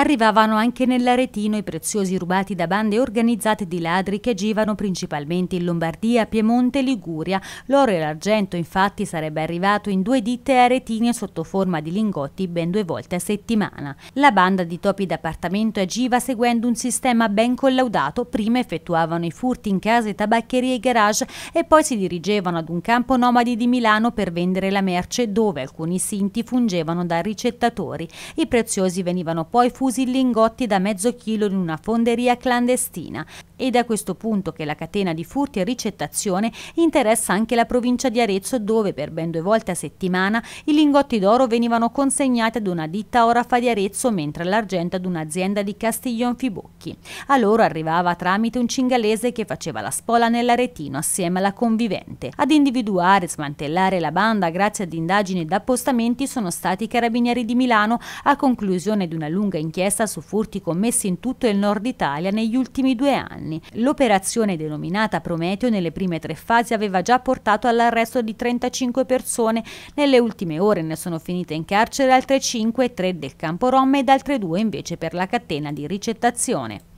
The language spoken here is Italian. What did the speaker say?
Arrivavano anche nell'Aretino i preziosi rubati da bande organizzate di ladri che agivano principalmente in Lombardia, Piemonte e Liguria. L'oro e l'argento infatti sarebbe arrivato in due ditte aretine sotto forma di lingotti ben due volte a settimana. La banda di topi d'appartamento agiva seguendo un sistema ben collaudato. Prima effettuavano i furti in case, tabaccherie e garage e poi si dirigevano ad un campo nomadi di Milano per vendere la merce dove alcuni sinti fungevano da ricettatori. I preziosi venivano poi furti diffusi lingotti da mezzo chilo in una fonderia clandestina. Ed è a questo punto che la catena di furti e ricettazione interessa anche la provincia di Arezzo dove per ben due volte a settimana i lingotti d'oro venivano consegnati ad una ditta Orafa di Arezzo mentre l'argento ad un'azienda di Castiglion Fibocchi. A loro arrivava tramite un cingalese che faceva la spola nell'aretino assieme alla convivente. Ad individuare e smantellare la banda grazie ad indagini ed appostamenti sono stati i carabinieri di Milano a conclusione di una lunga inchiesta d'inchiesta su furti commessi in tutto il nord Italia negli ultimi due anni. L'operazione denominata Prometeo nelle prime tre fasi aveva già portato all'arresto di 35 persone, nelle ultime ore ne sono finite in carcere altre 5, 3 del Campo Rom ed altre 2 invece per la catena di ricettazione.